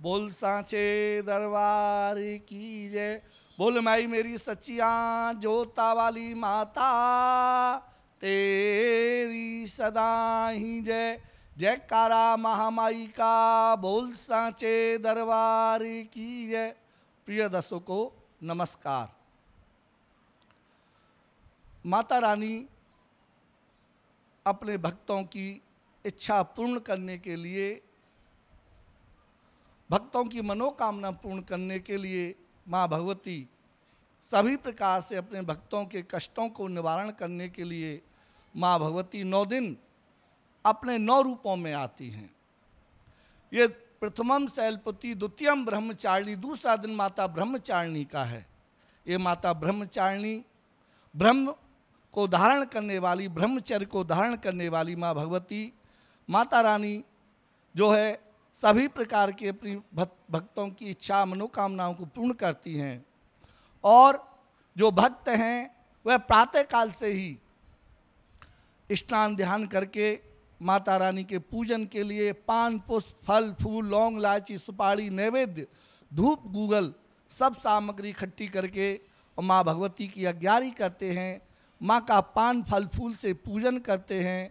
बोल साचे दरबार की जय बोल माई मेरी सचिया जोता वाली माता तेरी सदा ही जय जयकारा महामाई का बोल साचे दरबार की जय प्रिय दसों को नमस्कार माता रानी अपने भक्तों की इच्छा पूर्ण करने के लिए भक्तों की मनोकामना पूर्ण करने के लिए माँ भगवती सभी प्रकार से अपने भक्तों के कष्टों को निवारण करने के लिए माँ भगवती नौ दिन अपने नौ रूपों में आती हैं ये प्रथमम शैलपति द्वितीयम ब्रह्मचारिणी दूसरा दिन माता ब्रह्मचारिणी का है ये माता ब्रह्मचारिणी ब्रह्म को धारण करने वाली ब्रह्मचर्य को धारण करने वाली माँ भगवती माता रानी जो है सभी प्रकार के भक्तों की इच्छा मनोकामनाओं को पूर्ण करती हैं और जो भक्त हैं वह प्रातःकाल से ही स्नान ध्यान करके माता रानी के पूजन के लिए पान पुष्प फल फूल लौंग लाची सुपारी नैवेद्य धूप गूगल सब सामग्री इकट्ठी करके और माँ भगवती की अज्ञारी करते हैं माँ का पान फल फूल से पूजन करते हैं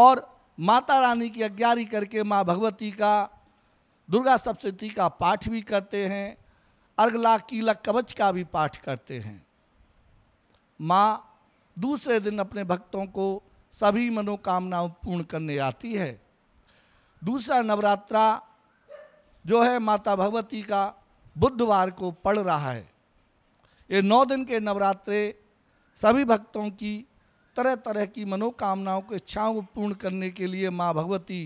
और माता रानी की अज्ञारी करके माँ भगवती का दुर्गा सप्तती का पाठ भी करते हैं अर्घला कीलक कवच का भी पाठ करते हैं माँ दूसरे दिन अपने भक्तों को सभी मनोकामनाओं पूर्ण करने आती है दूसरा नवरात्रा जो है माता भगवती का बुधवार को पड़ रहा है ये नौ दिन के नवरात्रे सभी भक्तों की तरह तरह की मनोकामनाओं को इच्छाओं को पूर्ण करने के लिए माँ भगवती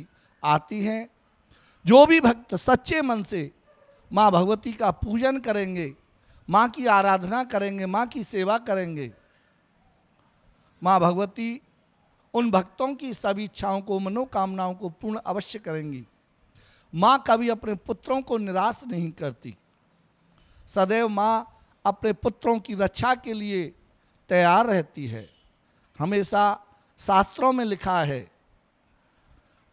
आती हैं जो भी भक्त सच्चे मन से माँ भगवती का पूजन करेंगे माँ की आराधना करेंगे माँ की सेवा करेंगे माँ भगवती उन भक्तों की सभी इच्छाओं को मनोकामनाओं को पूर्ण अवश्य करेंगी माँ कभी अपने पुत्रों को निराश नहीं करती सदैव माँ अपने पुत्रों की रक्षा के लिए तैयार रहती है हमेशा शास्त्रों में लिखा है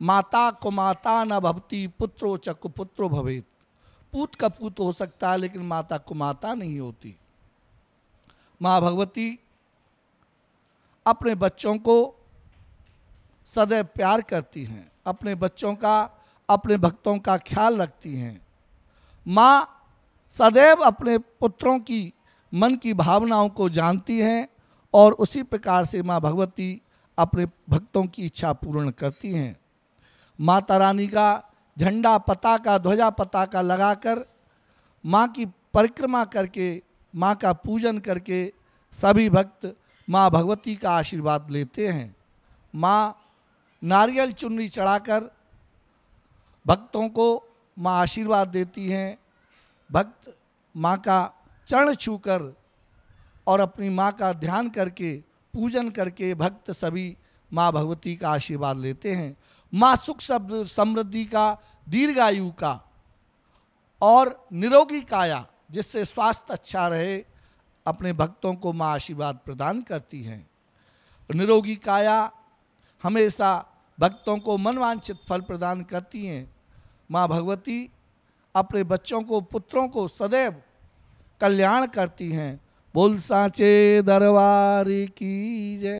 माता को माता न भवती पुत्रो च कुपुत्रो भवेत पूत का पूत हो सकता है लेकिन माता को माता नहीं होती माँ भगवती अपने बच्चों को सदैव प्यार करती हैं अपने बच्चों का अपने भक्तों का ख्याल रखती हैं माँ सदैव अपने पुत्रों की मन की भावनाओं को जानती हैं और उसी प्रकार से माँ भगवती अपने भक्तों की इच्छा पूर्ण करती हैं माता रानी का झंडा पताका ध्वजा पताका कर माँ की परिक्रमा करके माँ का पूजन करके सभी भक्त माँ भगवती का आशीर्वाद लेते हैं माँ नारियल चुन्नी चढ़ाकर भक्तों को माँ आशीर्वाद देती हैं भक्त माँ का चरण छूकर और अपनी माँ का ध्यान करके पूजन करके भक्त सभी माँ भगवती का आशीर्वाद लेते हैं माँ सुख समृद्धि का दीर्घायु का और निरोगी काया जिससे स्वास्थ्य अच्छा रहे अपने भक्तों को माँ आशीर्वाद प्रदान करती हैं निरोगी काया हमेशा भक्तों को मनवांछित फल प्रदान करती हैं माँ भगवती अपने बच्चों को पुत्रों को सदैव कल्याण करती हैं बोल साचे दरबार की जय